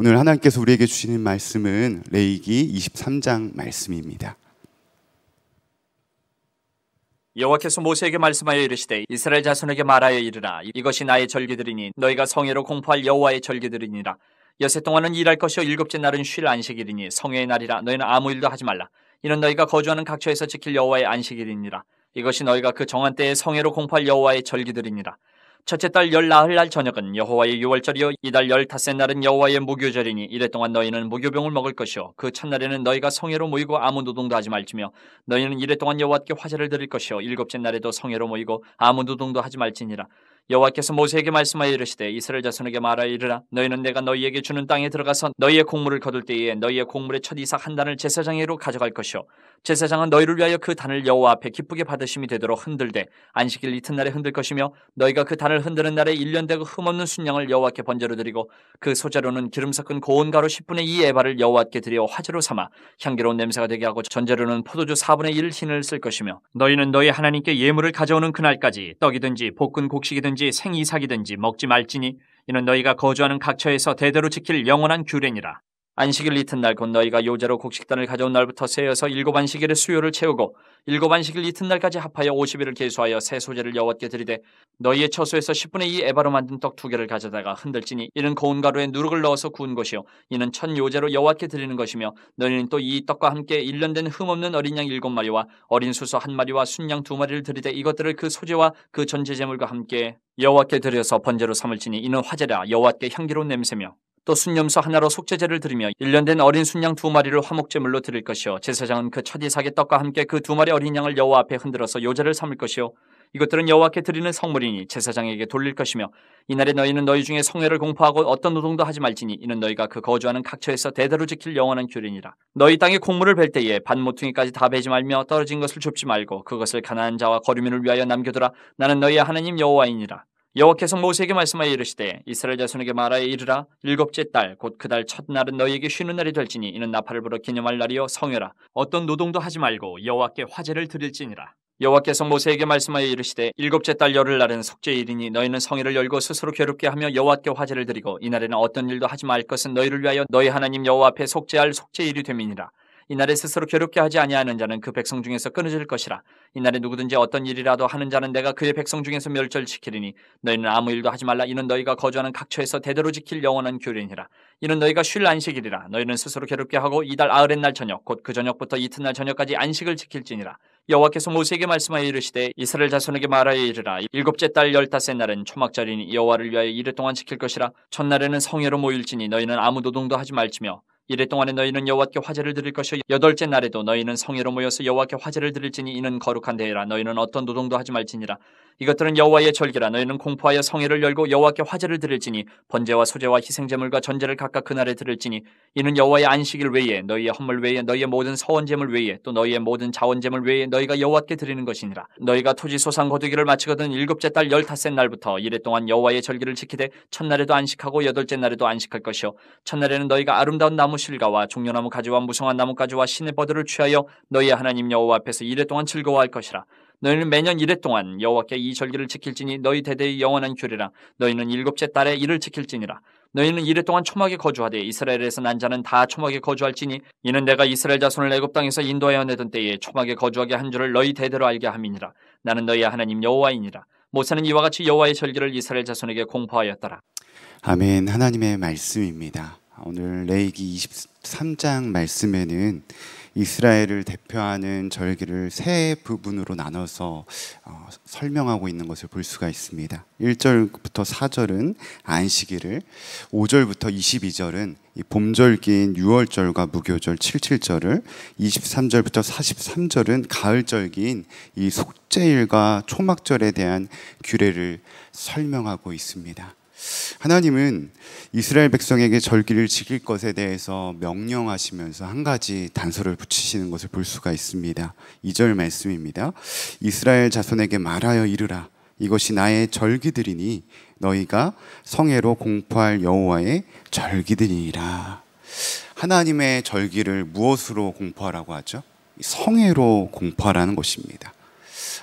오늘 하나님께서 우리에게 주시는 말씀은 레이기 23장 말씀입니다. 여호와께서 모세에게 말씀하여 이르시되 이스라엘 자손에게 말하여 이르라 이것이 나의 절기들이니 너희가 성회로 공포할 여호와의 절기들이니라 여세 동안은 일할 것이요 일곱째 날은 쉴 안식일이니 성회의 날이라 너희는 아무 일도 하지 말라 이는 너희가 거주하는 각처에서 지킬 여호와의 안식일이니라 이것이 너희가 그 정한 때에 성회로 공포할 여호와의 절기들이니라 첫째 달 열나흘 날 저녁은 여호와의 유월절이요 이달 열다섯 날은 여호와의 무교절이니 이래 동안 너희는 무교병을 먹을 것이요 그 첫날에는 너희가 성회로 모이고 아무 노동도 하지 말지며 너희는 이래 동안 여호와께 화제를 드릴 것이요 일곱째 날에도 성회로 모이고 아무 노동도 하지 말지니라 여호와께서 모세에게 말씀하여 이르시되 이스라엘 자손에게 말하여 이르라 너희는 내가 너희에게 주는 땅에 들어가서 너희의 곡물을 거둘 때에 너희의 곡물의 첫 이삭 한 단을 제사장에로 게 가져갈 것이요 제사장은 너희를 위하여 그 단을 여호와 앞에 기쁘게 받으심이 되도록 흔들되 안식일 이튿날에 흔들 것이며 너희가 그 단을 흔드는 날에 1년되고 흠없는 순양을 여호와께 번제로 드리고 그 소재로는 기름 섞은 고운 가루 10분의 2 에바를 여호와께 드려 화재로 삼아 향기로운 냄새가 되게 하고 전재로는 포도주 4분의 1 흰을 쓸 것이며 너희는 너희 하나님께 예물을 가져오는 그날까지 떡이든지 볶은 곡식이든지 생고기든지 생이삭이든지 먹지 말지니 이는 너희가 거주하는 각처에서 대대로 지킬 영원한 규례니라. 안식일 이튿날 곧 너희가 요제로 곡식단을 가져온 날부터 세어서 일곱 안식일의 수요를 채우고 일곱 안식일 이튿날까지 합하여 50일을 계수하여 새 소재를 여호와께 드리되 너희의 처소에서 10분의 2 에바로 만든 떡 두 개를 가져다가 흔들지니 이는 고운 가루에 누룩을 넣어서 구운 것이요 이는 첫 요제로 여호와께 드리는 것이며 너희는 또 이 떡과 함께 1년 된 흠없는 어린 양 일곱 마리와 어린 수소 한 마리와 순양 두 마리를 드리되 이것들을 그 소재와 그전제재물과 함께 여호와께 드려서 번제로 삼을지니 이는 화제라 여호와께 향기로운 냄새며 또 순염소 하나로 속죄제를 드리며 1년 된 어린 순양 두 마리를 화목제물로 드릴 것이요 제사장은 그 첫 이삭의 떡과 함께 그 두 마리 어린 양을 여호와 앞에 흔들어서 요제를 삼을 것이요 이것들은 여호와께 드리는 성물이니 제사장에게 돌릴 것이며 이날에 너희는 너희 중에 성회를 공포하고 어떤 노동도 하지 말지니 이는 너희가 그 거주하는 각처에서 대대로 지킬 영원한 규례니라 너희 땅에 곡물을 벨 때에 반모퉁이까지 다 베지 말며 떨어진 것을 줍지 말고 그것을 가난한 자와 거류민을 위하여 남겨두라 나는 너희의 하나님 여호와이니라 여호와께서 모세에게 말씀하여 이르시되 이스라엘 자손에게 말하여 이르라 일곱째 달 곧 그달 그 첫날은 너희에게 쉬는 날이 될지니 이는 나팔을 불어 기념할 날이요 성회라 어떤 노동도 하지 말고 여호와께 화제를 드릴지니라 여호와께서 모세에게 말씀하여 이르시되 일곱째 달 열흘 날은 속죄일이니 너희는 성회를 열고 스스로 괴롭게 하며 여호와께 화제를 드리고 이날에는 어떤 일도 하지 말 것은 너희를 위하여 너희 하나님 여호와 앞에 속죄할 속죄일이 됨이니라 이날에 스스로 괴롭게 하지 아니하는 자는 그 백성 중에서 끊어질 것이라 이날에 누구든지 어떤 일이라도 하는 자는 내가 그의 백성 중에서 멸절시키리니 너희는 아무 일도 하지 말라 이는 너희가 거주하는 각처에서 대대로 지킬 영원한 교리니라 이는 너희가 쉴 안식일이라 너희는 스스로 괴롭게 하고 이달 아흘의 날 저녁 곧 그 저녁부터 이튿날 저녁까지 안식을 지킬지니라 여호와께서 모세에게 말씀하여 이르시되 이스라엘 자손에게 말하여 이르라 일곱째 달 열다섯 날은 초막절이니 여호와를 위하여 이르 동안 지킬 것이라 첫날에는 성회로 모일지니 너희는 아무 노동도 하지 말지며 이래 동안에 너희는 여호와께 화제를 드릴 것이요 여덟째 날에도 너희는 성회로 모여서 여호와께 화제를 드릴지니 이는 거룩한 대회라 너희는 어떤 노동도 하지 말지니라 이것들은 여호와의 절기라 너희는 공포하여 성회를 열고 여호와께 화제를 드릴지니 번제와 소제와 희생제물과 전제를 각각 그날에 드릴지니 이는 여호와의 안식일 외에 너희의 헌물 외에 너희의 모든 서원제물 외에 또 너희의 모든 자원제물 외에 너희가 여호와께 드리는 것이니라 너희가 토지 소상 거두기를 마치거든 일곱째 달 열다섯 날부터 이래 동안 여호와의 절기를 지키되 첫날에도 안식하고 여덟째 날에도 안식할 것이요 첫날에는 너희가 아름다운 나무 실과와 종려나무 가지와 무성한 나뭇가지와 신의 버드를 취하여 너희 하나님 여호와 앞에서 이래 동안 즐거워할 것이라. 너희는 매년 이래 동안 여호와께 이 절기를 지킬지니 너희 대대의 영원한 규례라. 너희는 일곱째 달에 이를 지킬지니라. 너희는 이래 동안 초막에 거주하되 이스라엘에서 난 자는 다 초막에 거주할지니 이는 내가 이스라엘 자손을 애굽 땅에서 인도하여 내던 때에 초막에 거주하게 한 줄을 너희 대대로 알게 함이니라. 나는 너희 하나님 여호와이니라. 모세는 이와 같이 여호와의 절기를 이스라엘 자손에게 공포하였더라. 아멘. 하나님의 말씀입니다. 아, 오늘 레이기 23장 말씀에는 이스라엘을 대표하는 절기를 세 부분으로 나눠서 어, 설명하고 있는 것을 볼 수가 있습니다. 1절부터 4절은 안식일을, 5절부터 22절은 봄절기인 6월절과 무교절 77절을, 23절부터 43절은 가을절기인 이 속제일과 초막절에 대한 규례를 설명하고 있습니다. 하나님은 이스라엘 백성에게 절기를 지킬 것에 대해서 명령하시면서 한 가지 단서를 붙이시는 것을 볼 수가 있습니다. 2절 말씀입니다. 이스라엘 자손에게 말하여 이르라 이것이 나의 절기들이니 너희가 성회로 공포할 여호와의 절기들이라. 하나님의 절기를 무엇으로 공포하라고 하죠? 성회로 공포하라는 것입니다.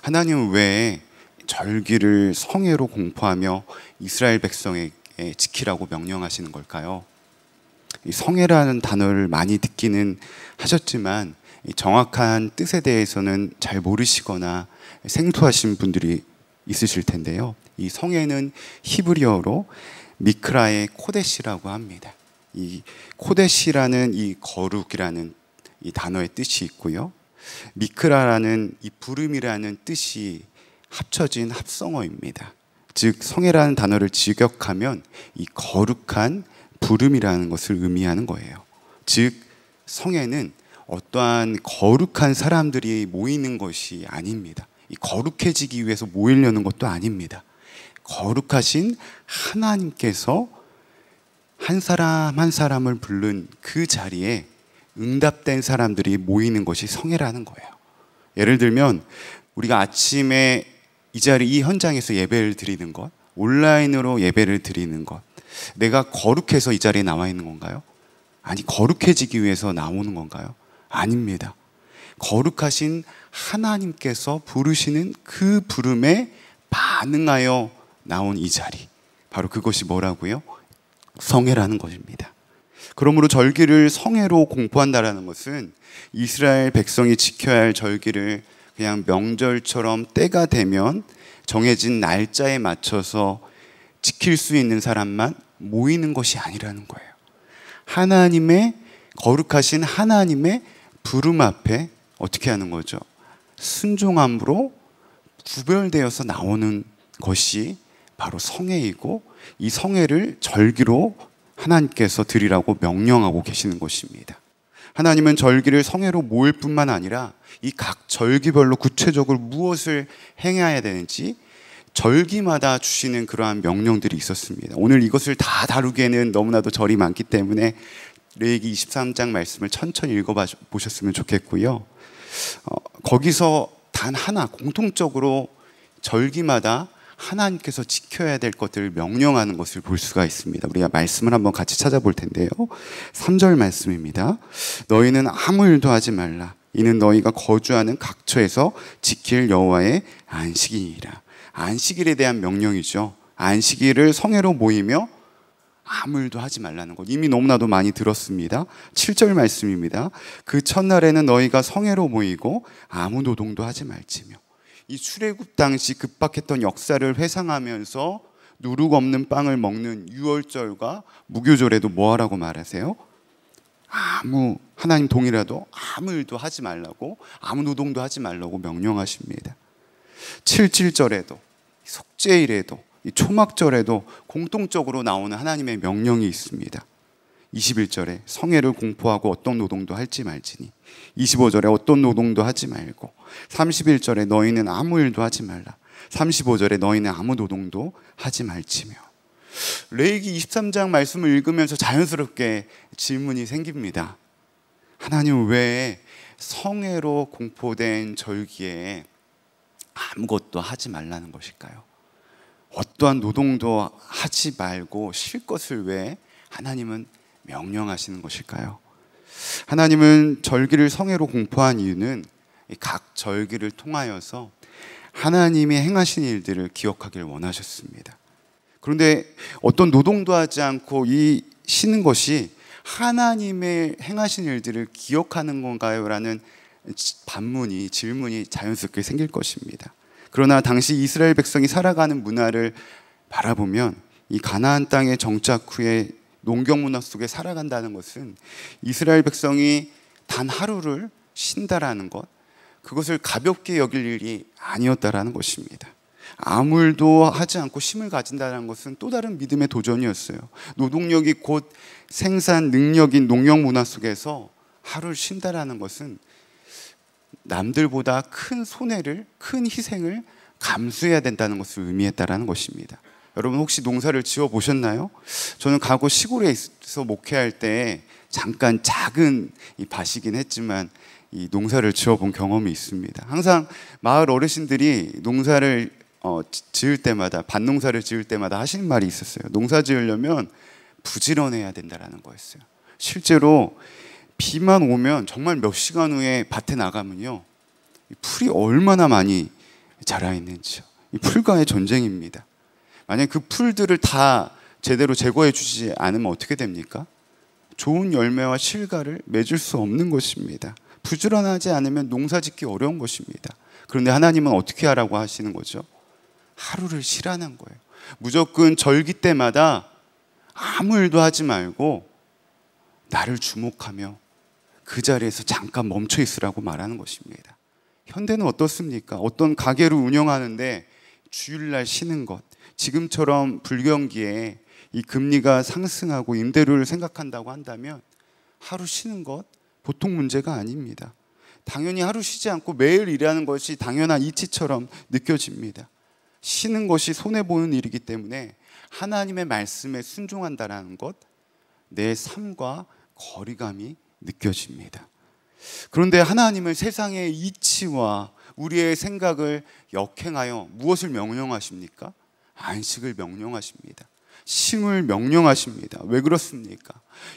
하나님 왜 절기를 성회로 공포하며 이스라엘 백성에게 지키라고 명령하시는 걸까요? 성애라는 단어를 많이 듣기는 하셨지만 정확한 뜻에 대해서는 잘 모르시거나 생소하신 분들이 있으실 텐데요. 이 성애는 히브리어로 미크라의 코데시라고 합니다. 이 코데시라는 이 거룩이라는 이 단어의 뜻이 있고요. 미크라라는 이 부름이라는 뜻이 합쳐진 합성어입니다. 즉 성애라는 단어를 직역하면 이 거룩한 부름이라는 것을 의미하는 거예요. 즉 성애는 어떠한 거룩한 사람들이 모이는 것이 아닙니다. 이 거룩해지기 위해서 모이려는 것도 아닙니다. 거룩하신 하나님께서 한 사람 한 사람을 부른 그 자리에 응답된 사람들이 모이는 것이 성애라는 거예요. 예를 들면 우리가 아침에 이 자리 이 현장에서 예배를 드리는 것, 온라인으로 예배를 드리는 것, 내가 거룩해서 이 자리에 나와 있는 건가요? 아니 거룩해지기 위해서 나오는 건가요? 아닙니다. 거룩하신 하나님께서 부르시는 그 부름에 반응하여 나온 이 자리. 바로 그것이 뭐라고요? 성회라는 것입니다. 그러므로 절기를 성회로 공포한다라는 것은 이스라엘 백성이 지켜야 할 절기를 그냥 명절처럼 때가 되면 정해진 날짜에 맞춰서 지킬 수 있는 사람만 모이는 것이 아니라는 거예요. 하나님의 거룩하신 하나님의 부름 앞에 어떻게 하는 거죠? 순종함으로 구별되어서 나오는 것이 바로 성회이고 이 성회를 절기로 하나님께서 드리라고 명령하고 계시는 것입니다. 하나님은 절기를 성회로 모을 뿐만 아니라 이 각 절기별로 구체적으로 무엇을 행해야 되는지 절기마다 주시는 그러한 명령들이 있었습니다. 오늘 이것을 다 다루기에는 너무나도 절이 많기 때문에 레이기 23장 말씀을 천천히 읽어 보셨으면 좋겠고요. 어, 거기서 단 하나 공통적으로 절기마다 하나님께서 지켜야 될 것들을 명령하는 것을 볼 수가 있습니다. 우리가 말씀을 한번 같이 찾아볼 텐데요. 3절 말씀입니다. 너희는 아무 일도 하지 말라. 이는 너희가 거주하는 각처에서 지킬 여호와의 안식일이라. 안식일에 대한 명령이죠. 안식일을 성회로 모이며 아무 일도 하지 말라는 것 이미 너무나도 많이 들었습니다. 7절 말씀입니다. 그 첫날에는 너희가 성회로 모이고 아무 노동도 하지 말지며 이 수레굽 당시 급박했던 역사를 회상하면서 누룩 없는 빵을 먹는 유월절과 무교절에도 뭐하라고 말하세요? 아무 하나님 동이라도 아무 일도 하지 말라고 아무 노동도 하지 말라고 명령하십니다. 77절에도 속죄일에도 초막절에도 공통적으로 나오는 하나님의 명령이 있습니다. 21절에 성애를 공포하고 어떤 노동도 할지 말지니 25절에 어떤 노동도 하지 말고 31절에 너희는 아무 일도 하지 말라 35절에 너희는 아무 노동도 하지 말지며 레이기 23장 말씀을 읽으면서 자연스럽게 질문이 생깁니다. 하나님 왜 성애로 공포된 절기에 아무것도 하지 말라는 것일까요? 어떠한 노동도 하지 말고 쉴 것을 왜 하나님은 명령하시는 것일까요? 하나님은 절기를 성회로 공포한 이유는 각 절기를 통하여서 하나님이 행하신 일들을 기억하기 원하셨습니다. 그런데 어떤 노동도 하지 않고 이 쉬는 것이 하나님의 행하신 일들을 기억하는 건가요? 라는 반문이, 질문이 자연스럽게 생길 것입니다. 그러나 당시 이스라엘 백성이 살아가는 문화를 바라보면 이 가나안 땅의 정착 후에 농경 문화 속에 살아간다는 것은 이스라엘 백성이 단 하루를 쉰다라는 것, 그것을 가볍게 여길 일이 아니었다라는 것입니다. 아무 일도 하지 않고 힘을 가진다는 것은 또 다른 믿음의 도전이었어요. 노동력이 곧 생산 능력인 농경 문화 속에서 하루를 쉰다라는 것은 남들보다 큰 손해를, 큰 희생을 감수해야 된다는 것을 의미했다라는 것입니다. 여러분 혹시 농사를 지어 보셨나요? 저는 과거 시골에 있어 목회할 때 잠깐 작은 이 밭이긴 했지만 이 농사를 지어 본 경험이 있습니다. 항상 마을 어르신들이 농사를 어, 지을 때마다 밭농사를 지을 때마다 하시는 말이 있었어요. 농사 지으려면 부지런해야 된다라는 거였어요. 실제로 비만 오면 정말 몇 시간 후에 밭에 나가면요. 풀이 얼마나 많이 자라 있는지요. 풀과의 전쟁입니다. 만약 그 풀들을 다 제대로 제거해 주지 않으면 어떻게 됩니까? 좋은 열매와 실과를 맺을 수 없는 것입니다. 부지런하지 않으면 농사 짓기 어려운 것입니다. 그런데 하나님은 어떻게 하라고 하시는 거죠? 하루를 쉬하는 거예요. 무조건 절기 때마다 아무 일도 하지 말고 나를 주목하며 그 자리에서 잠깐 멈춰 있으라고 말하는 것입니다. 현대는 어떻습니까? 어떤 가게를 운영하는데 주일날 쉬는 것, 지금처럼 불경기에 이 금리가 상승하고 임대료를 생각한다고 한다면 하루 쉬는 것 보통 문제가 아닙니다. 당연히 하루 쉬지 않고 매일 일하는 것이 당연한 이치처럼 느껴집니다. 쉬는 것이 손해 보는 일이기 때문에 하나님의 말씀에 순종한다라는 것, 내 삶과 거리감이 느껴집니다. 그런데 하나님은 세상의 이치와 우리의 생각을 역행하여 무엇을 명령하십니까? 안식을 명령하십니다. 싱을 명령하십니다. 왜 그렇습니까?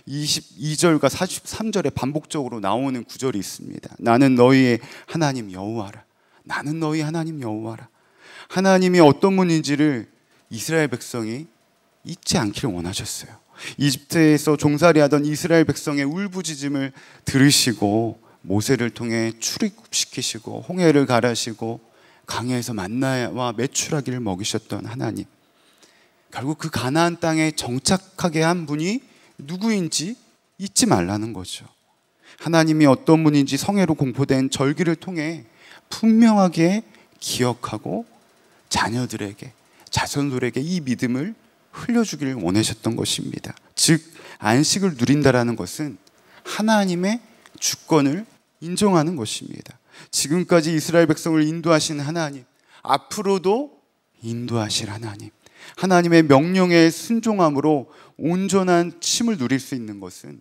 22절과 43절에 반복적으로 나오는 구절이 있습니다. 나는 너희의 하나님 여호와라. 나는 너희 하나님 여호와라. 하나님이 어떤 분인지를 이스라엘 백성이 잊지 않기를 원하셨어요. 이집트에서 종살이하던 이스라엘 백성의 울부짖음을 들으시고 모세를 통해 출입시키시고 홍해를 가라시고 강야에서 만나와 매출하기를 먹이셨던 하나님. 결국 그 가나안 땅에 정착하게 한 분이 누구인지 잊지 말라는 거죠. 하나님이 어떤 분인지 성회로 공포된 절기를 통해 분명하게 기억하고 자녀들에게 자손들에게 이 믿음을 흘려주기를 원하셨던 것입니다. 즉 안식을 누린다라는 것은 하나님의 주권을 인정하는 것입니다. 지금까지 이스라엘 백성을 인도하신 하나님, 앞으로도 인도하실 하나님, 하나님의 명령에 순종함으로 온전한 침을 누릴 수 있는 것은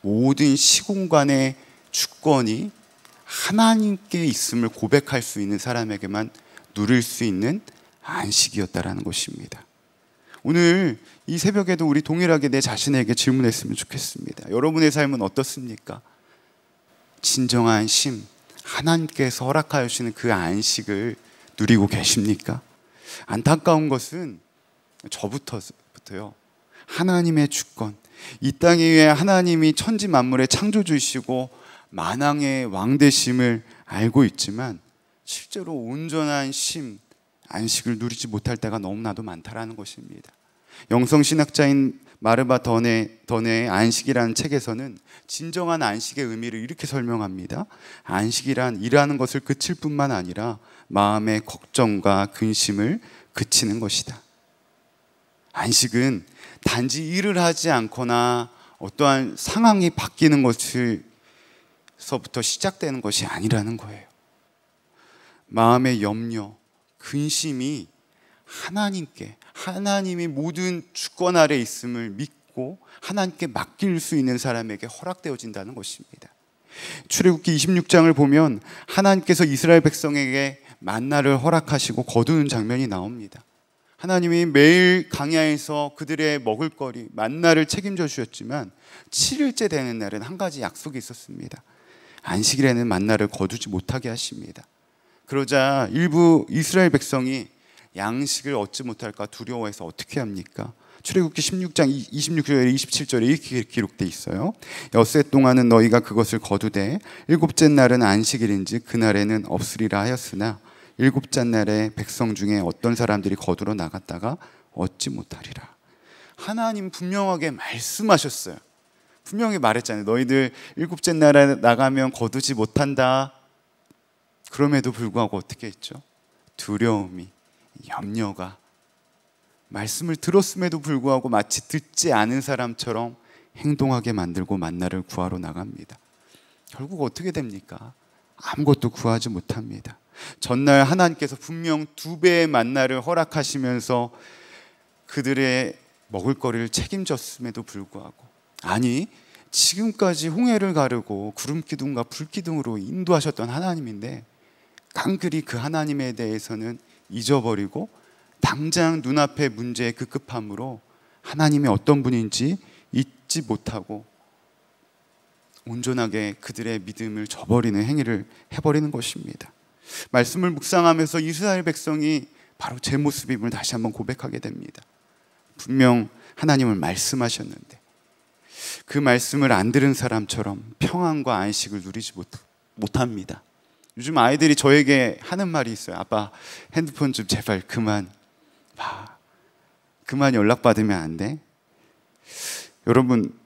모든 시공간의 주권이 하나님께 있음을 고백할 수 있는 사람에게만 누릴 수 있는 안식이었다라는 것입니다. 오늘 이 새벽에도 우리 동일하게 내 자신에게 질문했으면 좋겠습니다. 여러분의 삶은 어떻습니까? 진정한 심, 하나님께서 허락하여 주시는 그 안식을 누리고 계십니까? 안타까운 것은 저부터부터요. 하나님의 주권. 이 땅에 의해 하나님이 천지 만물의 창조주시고 만왕의 왕 되심을 알고 있지만 실제로 온전한 심 안식을 누리지 못할 때가 너무나도 많다라는 것입니다. 영성 신학자인 마르바 더네, 더네의 안식이라는 책에서는 진정한 안식의 의미를 이렇게 설명합니다. 안식이란 일하는 것을 그칠 뿐만 아니라 마음의 걱정과 근심을 그치는 것이다. 안식은 단지 일을 하지 않거나 어떠한 상황이 바뀌는 것에서부터 시작되는 것이 아니라는 거예요. 마음의 염려, 근심이 하나님께 하나님이 모든 주권 아래 있음을 믿고 하나님께 맡길 수 있는 사람에게 허락되어진다는 것입니다. 출애굽기 26장을 보면 하나님께서 이스라엘 백성에게 만나를 허락하시고 거두는 장면이 나옵니다. 하나님이 매일 강야에서 그들의 먹을거리 만나를 책임져 주셨지만 7일째 되는 날은 한 가지 약속이 있었습니다. 안식일에는 만나를 거두지 못하게 하십니다. 그러자 일부 이스라엘 백성이 양식을 얻지 못할까 두려워해서 어떻게 합니까? 출애굽기 16장 26절에 27절에 이렇게 기록돼 있어요. 엿새 동안은 너희가 그것을 거두되 일곱째 날은 안식일인지 그날에는 없으리라 하였으나 일곱째 날에 백성 중에 어떤 사람들이 거두러 나갔다가 얻지 못하리라. 하나님 분명하게 말씀하셨어요. 분명히 말했잖아요. 너희들 일곱째 날에 나가면 거두지 못한다. 그럼에도 불구하고 어떻게 했죠? 두려움이 염려가 말씀을 들었음에도 불구하고 마치 듣지 않은 사람처럼 행동하게 만들고 만나를 구하러 나갑니다. 결국 어떻게 됩니까? 아무것도 구하지 못합니다. 전날 하나님께서 분명 두 배의 만나를 허락하시면서 그들의 먹을거리를 책임졌음에도 불구하고 아니 지금까지 홍해를 가르고 구름 기둥과 불 기둥으로 인도하셨던 하나님인데 깡그리 그 하나님에 대해서는 잊어버리고 당장 눈앞의 문제의 급급함으로 하나님이 어떤 분인지 잊지 못하고 온전하게 그들의 믿음을 저버리는 행위를 해버리는 것입니다. 말씀을 묵상하면서 이스라엘 백성이 바로 제 모습임을 다시 한번 고백하게 됩니다. 분명 하나님은 말씀하셨는데 그 말씀을 안 들은 사람처럼 평안과 안식을 누리지 못, 못합니다. 요즘 아이들이 저에게 하는 말이 있어요. 아빠, 핸드폰 좀 제발 그만 봐. 그만 연락받으면 안 돼? 여러분,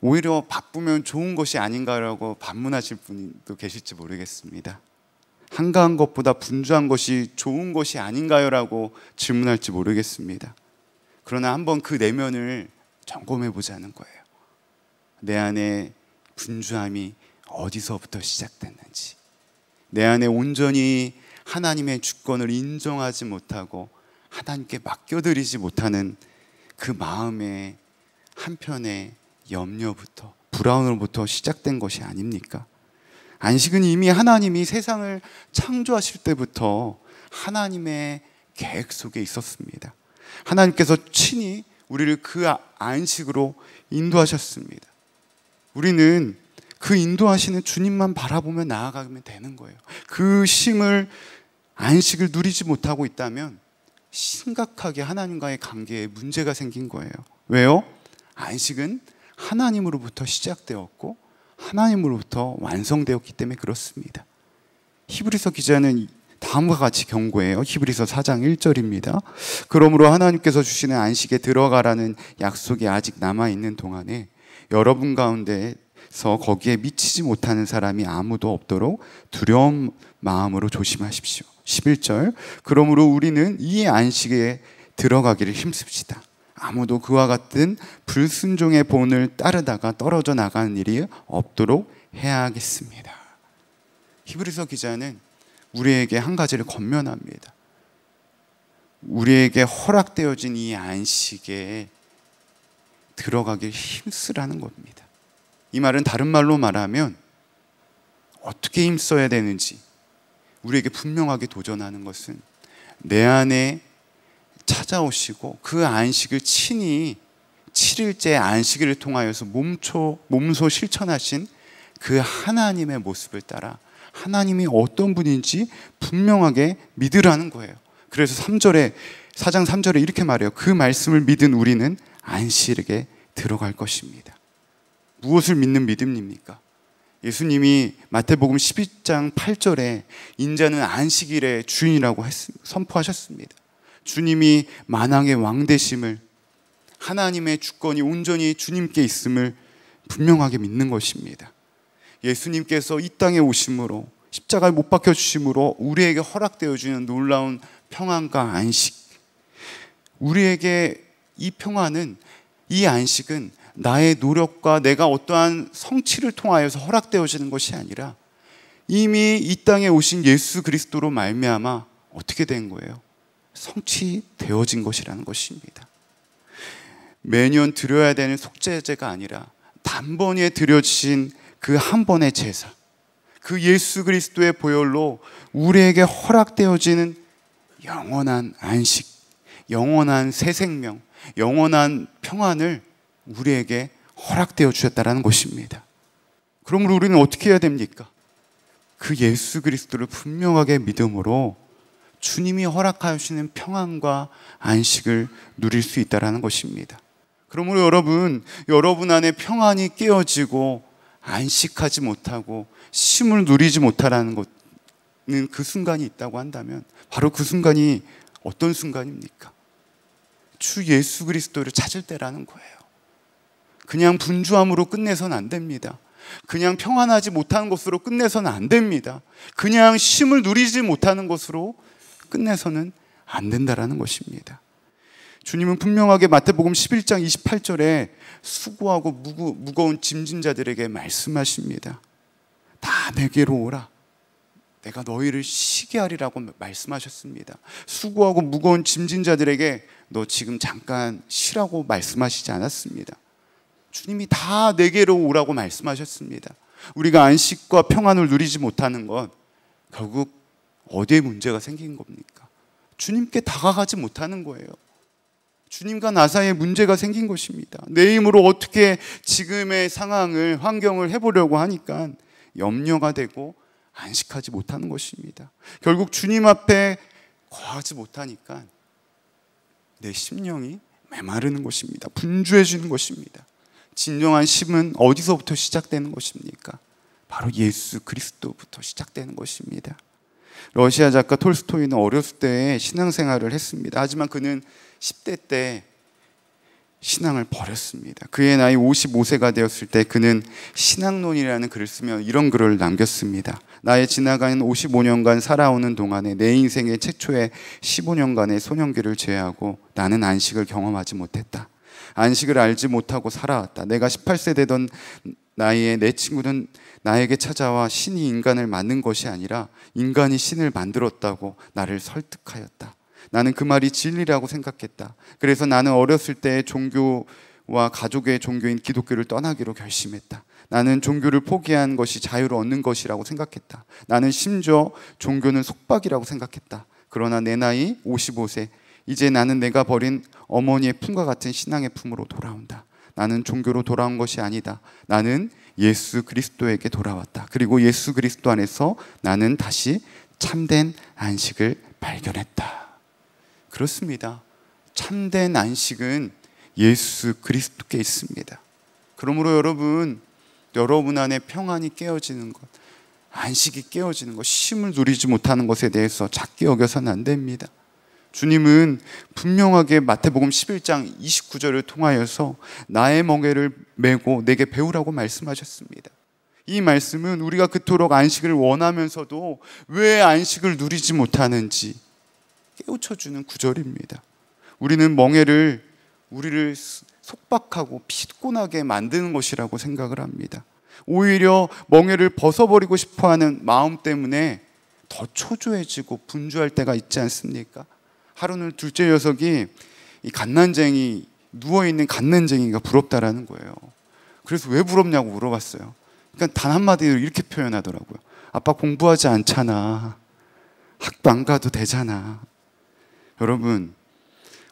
오히려 바쁘면 좋은 것이 아닌가라고 반문하실 분도 계실지 모르겠습니다. 한가한 것보다 분주한 것이 좋은 것이 아닌가요? 라고 질문할지 모르겠습니다. 그러나 한번 그 내면을 점검해 보자는 거예요. 내 안에 분주함이 어디서부터 시작됐는지. 내 안에 온전히 하나님의 주권을 인정하지 못하고 하나님께 맡겨드리지 못하는 그 마음의 한편의 염려부터 불안으로부터 시작된 것이 아닙니까? 안식은 이미 하나님이 세상을 창조하실 때부터 하나님의 계획 속에 있었습니다. 하나님께서 친히 우리를 그 안식으로 인도하셨습니다. 우리는 그 인도하시는 주님만 바라보며 나아가면 되는 거예요. 그 쉼을 안식을 누리지 못하고 있다면 심각하게 하나님과의 관계에 문제가 생긴 거예요. 왜요? 안식은 하나님으로부터 시작되었고 하나님으로부터 완성되었기 때문에 그렇습니다. 히브리서 기자는 다음과 같이 경고해요. 히브리서 4장 1절입니다. 그러므로 하나님께서 주시는 안식에 들어가라는 약속이 아직 남아 있는 동안에 여러분 가운데 그래서 거기에 미치지 못하는 사람이 아무도 없도록 두려운 마음으로 조심하십시오. 11절. 그러므로 우리는 이 안식에 들어가기를 힘씁시다. 아무도 그와 같은 불순종의 본을 따르다가 떨어져 나가는 일이 없도록 해야 겠습니다 히브리서 기자는 우리에게 한 가지를 건면합니다. 우리에게 허락되어진 이 안식에 들어가길 힘쓰라는 겁니다. 이 말은 다른 말로 말하면 어떻게 힘써야 되는지 우리에게 분명하게 도전하는 것은 내 안에 찾아오시고 그 안식을 친히 7일째 안식일을 통하여서 몸초, 몸소 실천하신 그 하나님의 모습을 따라 하나님이 어떤 분인지 분명하게 믿으라는 거예요. 그래서 3절에 4장 3절에 이렇게 말해요. 그 말씀을 믿은 우리는 안식에 들어갈 것입니다. 무엇을 믿는 믿음입니까? 예수님이 마태복음 12장 8절에 인자는 안식일의 주인이라고 선포하셨습니다. 주님이 만왕의 왕 되심을 하나님의 주권이 온전히 주님께 있음을 분명하게 믿는 것입니다. 예수님께서 이 땅에 오심으로 십자가에 못 박혀 주심으로 우리에게 허락되어 주는 놀라운 평안과 안식. 우리에게 이 평안은 이 안식은 나의 노력과 내가 어떠한 성취를 통하여서 허락되어지는 것이 아니라 이미 이 땅에 오신 예수 그리스도로 말미암아 어떻게 된 거예요? 성취되어진 것이라는 것입니다. 매년 드려야 되는 속죄제가 아니라 단번에 드려진 그 한 번의 제사, 그 예수 그리스도의 보혈로 우리에게 허락되어지는 영원한 안식, 영원한 새 생명, 영원한 평안을 우리에게 허락되어 주셨다는 것입니다. 그러므로 우리는 어떻게 해야 됩니까? 그 예수 그리스도를 분명하게 믿음으로 주님이 허락하시는 평안과 안식을 누릴 수 있다라는 것입니다. 그러므로 여러분, 여러분 안에 평안이 깨어지고 안식하지 못하고 쉼을 누리지 못하라는 것은 그 순간이 있다고 한다면 바로 그 순간이 어떤 순간입니까? 주 예수 그리스도를 찾을 때라는 거예요. 그냥 분주함으로 끝내선 안 됩니다. 그냥 평안하지 못하는 것으로 끝내선안 됩니다. 그냥 쉼을 누리지 못하는 것으로 끝내서는 안 된다라는 것입니다. 주님은 분명하게 마태복음 11장 28절에 수고하고 무거, 무거운 짐진 자들에게 말씀하십니다. 다 내게로 오라. 내가 너희를 쉬게 하리라고 말씀하셨습니다. 수고하고 무거운 짐진 자들에게 너 지금 잠깐 쉬라고 말씀하시지 않았습니다. 주님이 다 내게로 오라고 말씀하셨습니다. 우리가 안식과 평안을 누리지 못하는 건 결국 어디에 문제가 생긴 겁니까? 주님께 다가가지 못하는 거예요. 주님과 나 사이에 문제가 생긴 것입니다. 내 힘으로 어떻게 지금의 상황을, 환경을 해보려고 하니까 염려가 되고 안식하지 못하는 것입니다. 결국 주님 앞에 거하지 못하니까 내 심령이 메마르는 것입니다. 분주해지는 것입니다. 진정한 심은 어디서부터 시작되는 것입니까? 바로 예수 그리스도부터 시작되는 것입니다. 러시아 작가 톨스토이는 어렸을 때 신앙생활을 했습니다. 하지만 그는 10대 때 신앙을 버렸습니다. 그의 나이 55세가 되었을 때 그는 신앙론이라는 글을 쓰며 이런 글을 남겼습니다. 나의 지나간 55년간 살아오는 동안에 내 인생의 최초의 15년간의 소년기를 제외하고 나는 안식을 경험하지 못했다. 안식을 알지 못하고 살아왔다. 내가 18세 되던 나이에 내 친구는 나에게 찾아와 신이 인간을 만든 것이 아니라 인간이 신을 만들었다고 나를 설득하였다. 나는 그 말이 진리라고 생각했다. 그래서 나는 어렸을 때 종교와 가족의 종교인 기독교를 떠나기로 결심했다. 나는 종교를 포기한 것이 자유를 얻는 것이라고 생각했다. 나는 심지어 종교는 속박이라고 생각했다. 그러나 내 나이 55세 이제 나는 내가 버린 어머니의 품과 같은 신앙의 품으로 돌아온다. 나는 종교로 돌아온 것이 아니다. 나는 예수 그리스도에게 돌아왔다. 그리고 예수 그리스도 안에서 나는 다시 참된 안식을 발견했다. 그렇습니다. 참된 안식은 예수 그리스도께 있습니다. 그러므로 여러분, 여러분 안에 평안이 깨어지는 것, 안식이 깨어지는 것, 쉼을 누리지 못하는 것에 대해서 작게 여겨서는 안 됩니다. 주님은 분명하게 마태복음 11장 29절을 통하여서 나의 멍에를 메고 내게 배우라고 말씀하셨습니다. 이 말씀은 우리가 그토록 안식을 원하면서도 왜 안식을 누리지 못하는지 깨우쳐주는 구절입니다. 우리는 멍에를 우리를 속박하고 피곤하게 만드는 것이라고 생각을 합니다. 오히려 멍에를 벗어버리고 싶어하는 마음 때문에 더 초조해지고 분주할 때가 있지 않습니까? 하루는 둘째 녀석이 이 갓난쟁이 누워 있는 갓난쟁이가 부럽다라는 거예요. 그래서 왜 부럽냐고 물어봤어요. 그러니까 단 한마디로 이렇게 표현하더라고요. 아빠 공부하지 않잖아. 학교 안 가도 되잖아. 여러분,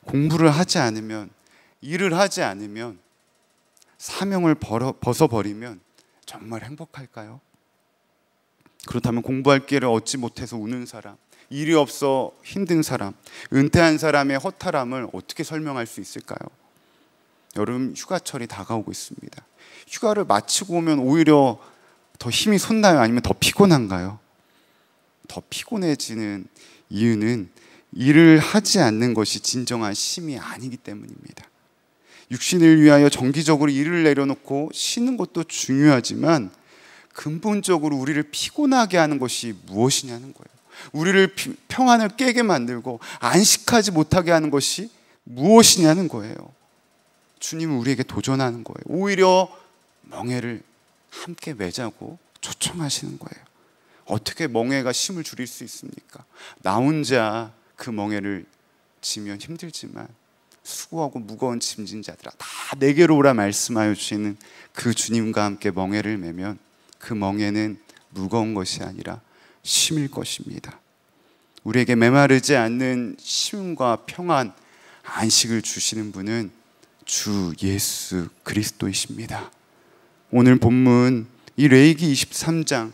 공부를 하지 않으면, 일을 하지 않으면, 사명을 벌어, 벗어버리면 정말 행복할까요? 그렇다면 공부할 기회를 얻지 못해서 우는 사람, 일이 없어 힘든 사람, 은퇴한 사람의 허탈함을 어떻게 설명할 수 있을까요? 여름 휴가철이 다가오고 있습니다. 휴가를 마치고 오면 오히려 더 힘이 솟나요? 아니면 더 피곤한가요? 더 피곤해지는 이유는 일을 하지 않는 것이 진정한 힘이 아니기 때문입니다. 육신을 위하여 정기적으로 일을 내려놓고 쉬는 것도 중요하지만 근본적으로 우리를 피곤하게 하는 것이 무엇이냐는 거예요. 우리를 평안을 깨게 만들고 안식하지 못하게 하는 것이 무엇이냐는 거예요. 주님은 우리에게 도전하는 거예요. 오히려 멍해를 함께 매자고 초청하시는 거예요. 어떻게 멍해가 힘을 줄일 수 있습니까? 나 혼자 그 멍해를 지면 힘들지만 수고하고 무거운 짐진 자들아 다 내게로 오라 말씀하여 주시는 그 주님과 함께 멍해를 매면 그 멍에는 무거운 것이 아니라 심일 것입니다. 우리에게 메마르지 않는 쉼과 평안, 안식을 주시는 분은 주 예수 그리스도이십니다. 오늘 본문 이 레이기 23장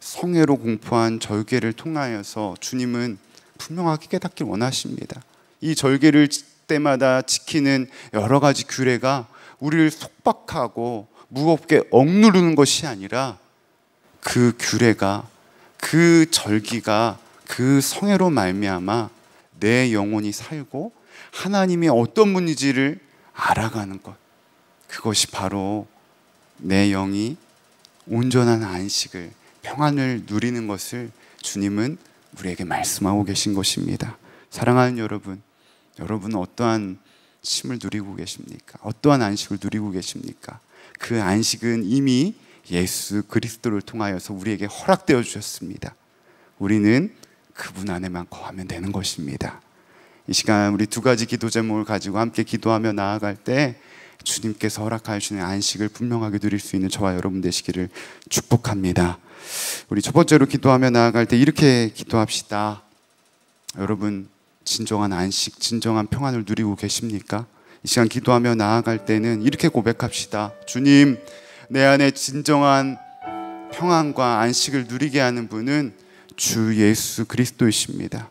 성회로 공포한 절개를 통하여서 주님은 분명하게 깨닫길 원하십니다. 이 절개를 때마다 지키는 여러 가지 규례가 우리를 속박하고 무겁게 억누르는 것이 아니라 그 규례가 그 절기가 그 성회로 말미암아 내 영혼이 살고 하나님이 어떤 분인지를 알아가는 것. 그것이 바로 내 영이 온전한 안식을 평안을 누리는 것을 주님은 우리에게 말씀하고 계신 것입니다. 사랑하는 여러분, 여러분은 어떠한 심을 누리고 계십니까? 어떠한 안식을 누리고 계십니까? 그 안식은 이미 예수 그리스도를 통하여서 우리에게 허락되어 주셨습니다. 우리는 그분 안에만 거하면 되는 것입니다. 이 시간 우리 두 가지 기도 제목을 가지고 함께 기도하며 나아갈 때 주님께서 허락하여 주신 안식을 분명하게 누릴 수 있는 저와 여러분 되시기를 축복합니다. 우리 첫 번째로 기도하며 나아갈 때 이렇게 기도합시다. 여러분 진정한 안식, 진정한 평안을 누리고 계십니까? 이 시간 기도하며 나아갈 때는 이렇게 고백합시다. 주님, 내 안에 진정한 평안과 안식을 누리게 하는 분은 주 예수 그리스도이십니다.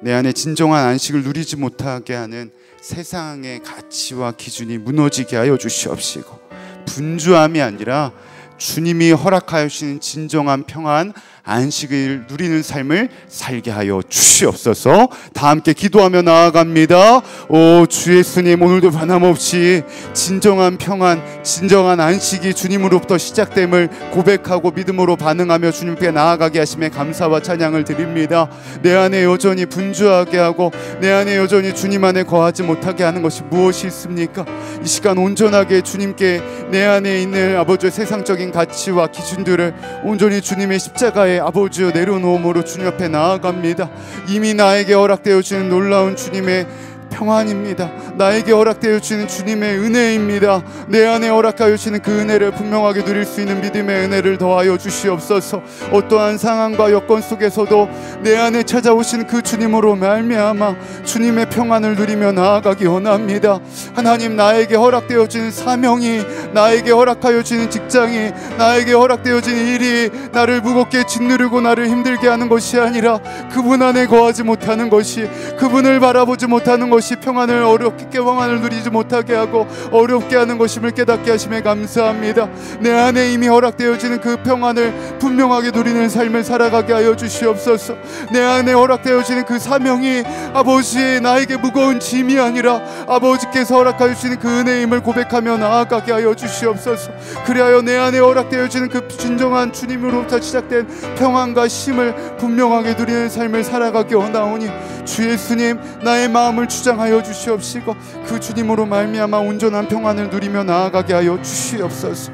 내 안에 진정한 안식을 누리지 못하게 하는 세상의 가치와 기준이 무너지게 하여 주시옵시고 분주함이 아니라 주님이 허락하여 주시는 진정한 평안 안식을 누리는 삶을 살게 하여 주시옵소서. 다 함께 기도하며 나아갑니다. 오 주 예수님 오늘도 변함없이 진정한 평안, 진정한 안식이 주님으로부터 시작됨을 고백하고 믿음으로 반응하며 주님께 나아가게 하심에 감사와 찬양을 드립니다. 내 안에 여전히 분주하게 하고 내 안에 여전히 주님 안에 거하지 못하게 하는 것이 무엇이 있습니까? 이 시간 온전하게 주님께 내 안에 있는 아버지의 세상적인 가치와 기준들을 온전히 주님의 십자가에 아버지여 내려놓음으로 주님 앞에 나아갑니다. 이미 나에게 허락되어 주신 놀라운 주님의 평안입니다. 나에게 허락되어 주시는 주님의 은혜입니다. 내 안에 허락하여 주시는 그 은혜를 분명하게 누릴 수 있는 믿음의 은혜를 더하여 주시옵소서. 어떠한 상황과 여건 속에서도 내 안에 찾아오신 그 주님으로 말미암아 주님의 평안을 누리며 나아가기 원합니다. 하나님 나에게 허락되어 주는 사명이 나에게 허락하여 주는 직장이 나에게 허락되어 주는 일이 나를 무겁게 짓누르고 나를 힘들게 하는 것이 아니라 그분 안에 거하지 못하는 것이 그분을 바라보지 못하는 것이 것이 평안을 어렵게 평안을 누리지 못하게 하고 어렵게 하는 것임을 깨닫게 하심에 감사합니다. 내 안에 이미 허락되어지는 그 평안을 분명하게 누리는 삶을 살아가게 하여 주시옵소서. 내 안에 허락되어지는 그 사명이 아버지 나에게 무거운 짐이 아니라 아버지께서 허락하여 주시는 그 은혜임을 고백하며 나아가게 하여 주시옵소서. 그리하여 내 안에 허락되어지는 그 진정한 주님으로부터 시작된 평안과 힘을 분명하게 누리는 삶을 살아가게 원하오니 주 예수님 나의 마음을 주장 확장하여 주시옵시고 그 주님으로 말미암아 온전한 평안을 누리며 나아가게 하여 주시옵소서.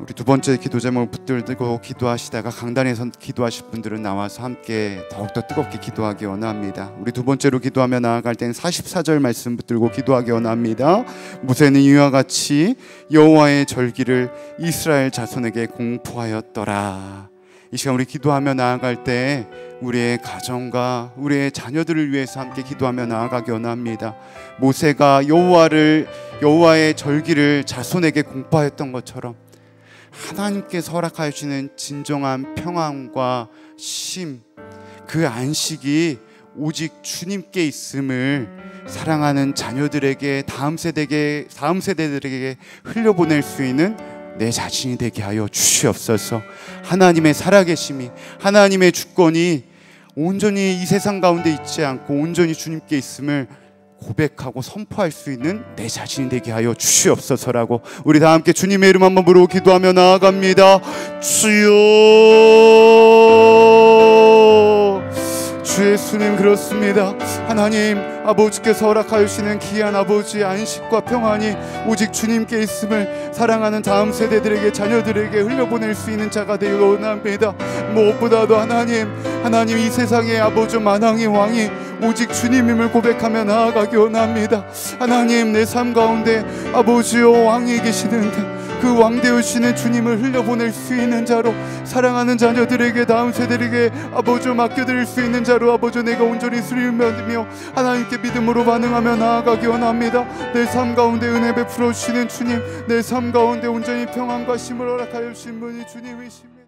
우리 두 번째 기도 제목 붙들고 기도하시다가 강단에서 기도하실 분들은 나와서 함께 더욱더 뜨겁게 기도하기 원합니다. 우리 두 번째로 기도하며 나아갈 때 44절 말씀 붙들고 기도하기 원합니다. 모세는 이와 같이 여호와의 절기를 이스라엘 자손에게 공포하였더라. 이 시간 우리 기도하며 나아갈 때 우리의 가정과 우리의 자녀들을 위해서 함께 기도하며 나아가기 원합니다. 모세가 여호와를 여호와의 절기를 자손에게 공파했던 것처럼 하나님께서 허락하시는 진정한 평안과 심 그 안식이 오직 주님께 있음을 사랑하는 자녀들에게 다음 세대에게 다음 세대들에게 흘려보낼 수 있는 내 자신이 되게 하여 주시옵소서. 하나님의 살아계심이 하나님의 주권이 온전히 이 세상 가운데 있지 않고 온전히 주님께 있음을 고백하고 선포할 수 있는 내 자신이 되게 하여 주시옵소서라고 우리 다 함께 주님의 이름 한번 부르고 기도하며 나아갑니다. 주여 주 예수님 그렇습니다 하나님 아버지께서 허락하시는 귀한 아버지의 안식과 평안이 오직 주님께 있음을 사랑하는 다음 세대들에게 자녀들에게 흘려보낼 수 있는 자가 되기 원합니다 무엇보다도 하나님 하나님 이 세상의 아버지 만왕의 왕이 오직 주님임을 고백하며 나아가기 원합니다 하나님 내 삶 가운데 아버지요 왕이 계시는데 그왕 되우시는 주님을 흘려보낼 수 있는 자로 사랑하는 자녀들에게 다음 세대에게 아버지 맡겨드릴 수 있는 자로 아버지 내가 온전히 수리하며 하나님께 믿음으로 반응하며 나아가기 원합니다 내 삶 가운데 은혜 베풀어 주시는 주님 내 삶 가운데 온전히 평안과 힘을 허락하여 주신 분이 주님이십니다